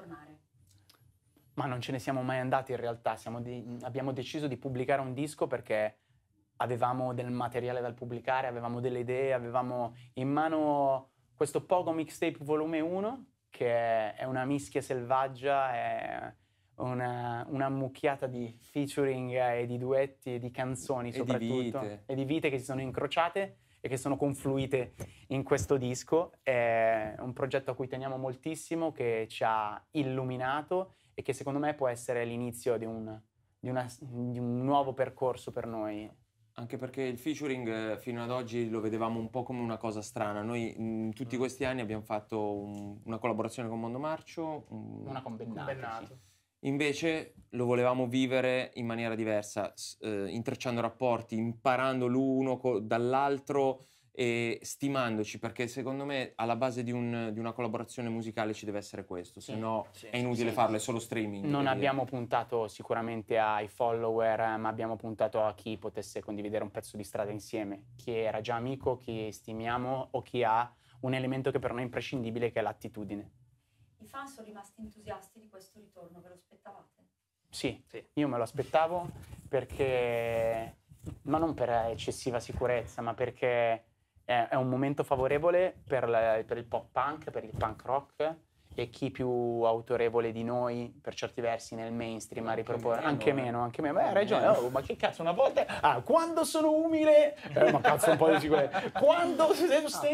ritornare? Ma non ce ne siamo mai andati in realtà, di, abbiamo deciso di pubblicare un disco perché avevamo del materiale da pubblicare, avevamo delle idee, avevamo in mano questo Pogo Mixtape Volume 1 che è una mischia selvaggia, è una, mucchiata di featuring eh, e di duetti e di canzoni e soprattutto. Di vite. E di vite che si sono incrociate e che sono confluite in questo disco. È un progetto a cui teniamo moltissimo, che ci ha illuminato e che secondo me può essere l'inizio di un, di una, di un nuovo percorso per noi. Anche perché il featuring eh, fino ad oggi lo vedevamo un po' come una cosa strana. Noi in mm, tutti mm. questi anni abbiamo fatto un, una collaborazione con Mondo Marcio, un, una con Bennato. Con Bennato. Sì Invece lo volevamo vivere in maniera diversa, eh, intrecciando rapporti, imparando l'uno co- dall'altro e stimandoci, perché secondo me alla base di, un, di una collaborazione musicale ci deve essere questo, sì, se no sì, è inutile sì, farlo, è solo streaming. Non abbiamo dire. puntato sicuramente ai follower, ma abbiamo puntato a chi potesse condividere un pezzo di strada insieme, chi era già amico, chi stimiamo o chi ha un elemento che per noi è imprescindibile che è l'attitudine fa sono rimasti entusiasti di questo ritorno, ve lo aspettavate? Sì, sì. io me lo aspettavo perché, ma non per eccessiva sicurezza, ma perché è, un momento favorevole per, la, per il pop punk, per il punk rock, e chi più autorevole di noi, per certi versi, nel mainstream a riproporre. Anche eh. meno, anche meno. Beh, hai ragione. Oh, ma che cazzo, una volta... Ah, quando sono umile... Eh, ma cazzo, un po' di sicurezza. Quando...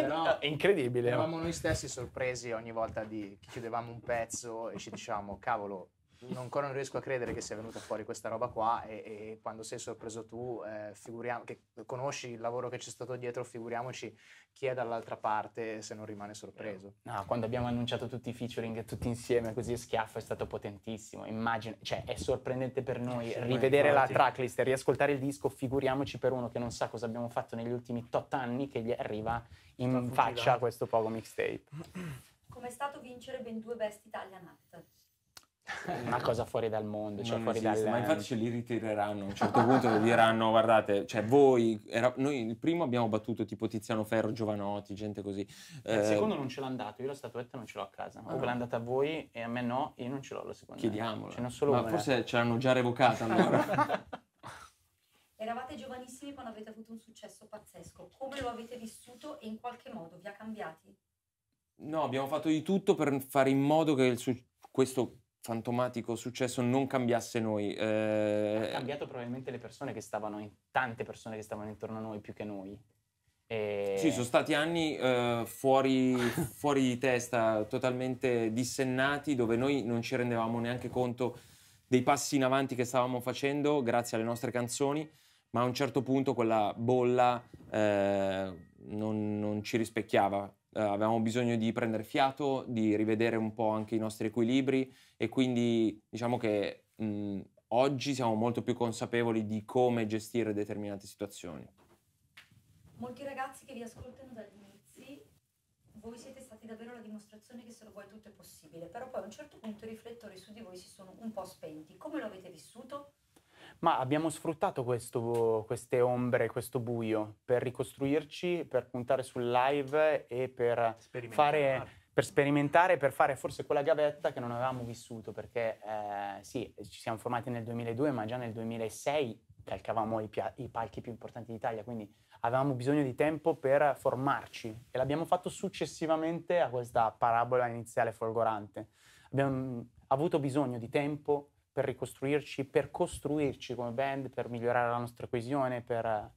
Ah, è incredibile. Eravamo noi stessi sorpresi ogni volta di chiudevamo un pezzo e ci diciamo, cavolo, non ancora non riesco a credere che sia venuta fuori questa roba qua e, e quando sei sorpreso tu, eh, figuriamo, che conosci il lavoro che c'è stato dietro, figuriamoci chi è dall'altra parte se non rimane sorpreso. No, quando abbiamo annunciato tutti i featuring tutti insieme così schiaffo è stato potentissimo, immagino, cioè è sorprendente per noi eh sì, rivedere la tracklist e riascoltare il disco, figuriamoci per uno che non sa cosa abbiamo fatto negli ultimi tot anni che gli arriva in faccia questo poco mixtape. Com'è stato vincere ben due Best Italian Act? una cosa fuori dal mondo, cioè fuori esiste, dal... Ma infatti ce li ritireranno a un certo punto e diranno guardate, cioè voi, era... noi il primo abbiamo battuto tipo Tiziano Ferro, Giovanotti, gente così. Eh, il eh, secondo non ce l'ha andato, io la statuetta non ce l'ho a casa, ah. ve l'hanno data a voi e a me no, io non ce l'ho la seconda. Chiediamolo. Ce solo ma una. forse ce l'hanno già revocata allora. Eravate giovanissimi quando avete avuto un successo pazzesco, come lo avete vissuto e in qualche modo vi ha cambiati? No, abbiamo fatto di tutto per fare in modo che su... questo fantomatico successo non cambiasse noi. Eh... Ha cambiato probabilmente le persone che stavano, in, tante persone che stavano intorno a noi più che noi. E... Sì, sono stati anni eh, fuori, fuori, di testa, totalmente dissennati, dove noi non ci rendevamo neanche conto dei passi in avanti che stavamo facendo grazie alle nostre canzoni, ma a un certo punto quella bolla eh, non, non ci rispecchiava eh, avevamo bisogno di prendere fiato, di rivedere un po' anche i nostri equilibri e quindi diciamo che mh, oggi siamo molto più consapevoli di come gestire determinate situazioni. Molti ragazzi che vi ascoltano dagli inizi, voi siete stati davvero la dimostrazione che se lo vuoi tutto è possibile, però poi a un certo punto i riflettori su di voi si sono un po' spenti. Come lo avete vissuto? Ma abbiamo sfruttato questo, queste ombre, questo buio per ricostruirci, per puntare sul live e per fare per sperimentare, per fare forse quella gavetta che non avevamo vissuto, perché eh, sì, ci siamo formati nel 2002, ma già nel 2006 calcavamo i, pia- i palchi più importanti d'Italia, quindi avevamo bisogno di tempo per formarci e l'abbiamo fatto successivamente a questa parabola iniziale folgorante. Abbiamo avuto bisogno di tempo per ricostruirci, per costruirci come band, per migliorare la nostra coesione, per,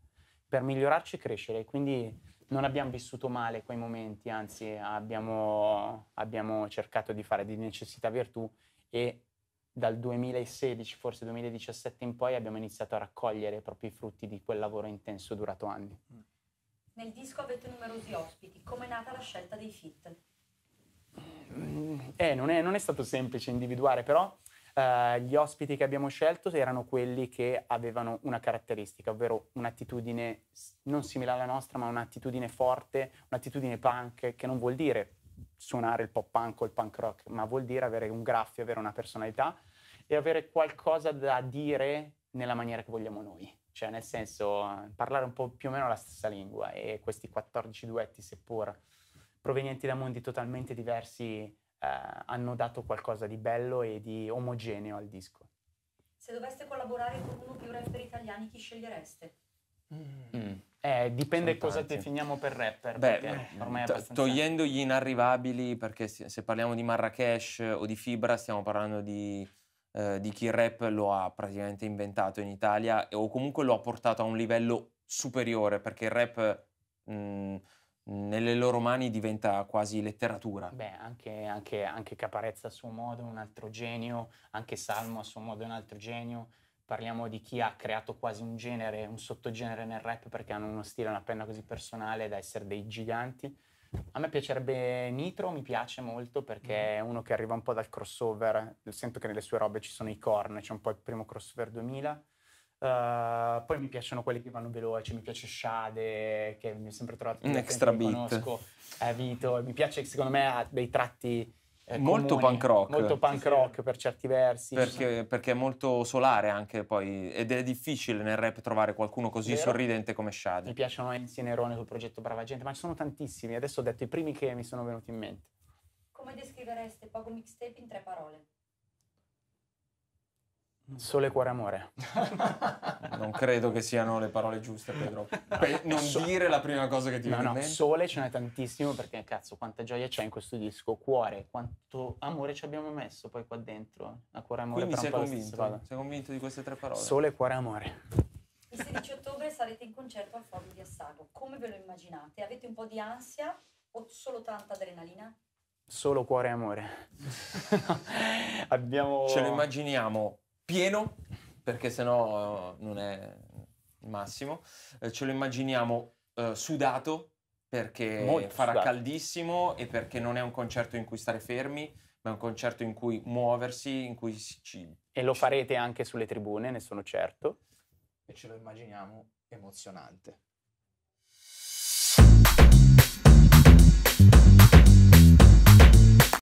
per migliorarci e crescere. Quindi non abbiamo vissuto male quei momenti, anzi abbiamo, abbiamo cercato di fare di necessità virtù e dal 2016, forse 2017 in poi, abbiamo iniziato a raccogliere proprio i frutti di quel lavoro intenso durato anni. Mm. Nel disco avete numerosi ospiti, come è nata la scelta dei fit? Eh, non è, non è stato semplice individuare, però eh, gli ospiti che abbiamo scelto erano quelli che avevano una caratteristica, ovvero un'attitudine non simile alla nostra, ma un'attitudine forte, un'attitudine punk, che non vuol dire suonare il pop punk o il punk rock, ma vuol dire avere un graffio, avere una personalità e avere qualcosa da dire nella maniera che vogliamo noi. Cioè, nel senso, parlare un po' più o meno la stessa lingua e questi 14 duetti, seppur provenienti da mondi totalmente diversi, eh, hanno dato qualcosa di bello e di omogeneo al disco. Se doveste collaborare con uno più rapper italiani, chi scegliereste? Mm. mm. Eh, dipende Sono cosa tanti. definiamo per rapper. Beh, mm, ormai to- togliendo gli inarrivabili, perché se parliamo di Marrakesh eh, o di Fibra, stiamo parlando di, eh, di chi il rap lo ha praticamente inventato in Italia o comunque lo ha portato a un livello superiore, perché il rap mh, mm, nelle loro mani diventa quasi letteratura. Beh, anche, anche, anche Caparezza a suo modo è un altro genio, anche Salmo a suo modo è un altro genio. Parliamo di chi ha creato quasi un genere, un sottogenere nel rap perché hanno uno stile, una penna così personale da essere dei giganti. A me piacerebbe Nitro, mi piace molto perché mm. è uno che arriva un po' dal crossover, sento che nelle sue robe ci sono i corn, c'è un po' il primo crossover 2000 Uh, poi mi piacciono quelli che vanno veloci, mi piace Shade, che mi è sempre trovato un extra beat. Conosco, eh, Vito, mi piace che secondo me ha dei tratti eh, molto comuni, punk rock. Molto punk sì, rock per certi versi. Perché, perché, è molto solare anche poi. Ed è difficile nel rap trovare qualcuno così Vero? sorridente come Shade. Mi piacciono Enzi e Nerone sul progetto Brava Gente, ma ci sono tantissimi. Adesso ho detto i primi che mi sono venuti in mente. Come descrivereste Pogo Mixtape in tre parole? Sole, cuore, amore. non credo che siano le parole giuste, Pedro. Per non so- dire la prima cosa che ti viene no, in no, Sole ce n'è tantissimo perché, cazzo, quanta gioia c'è in questo disco. Cuore, quanto amore ci abbiamo messo poi qua dentro. A cuore, amore, Quindi sei convinto? Sei convinto di queste tre parole? Sole, cuore, amore. Il 16 ottobre sarete in concerto al Foglio di Assago. Come ve lo immaginate? Avete un po' di ansia o solo tanta adrenalina? Solo cuore e amore. abbiamo... Ce lo immaginiamo pieno, perché sennò uh, non è il massimo. Eh, ce lo immaginiamo uh, sudato, perché Molto farà sudato. caldissimo e perché non è un concerto in cui stare fermi, ma è un concerto in cui muoversi, in cui si... Ci, e lo farete anche sulle tribune, ne sono certo. E ce lo immaginiamo emozionante.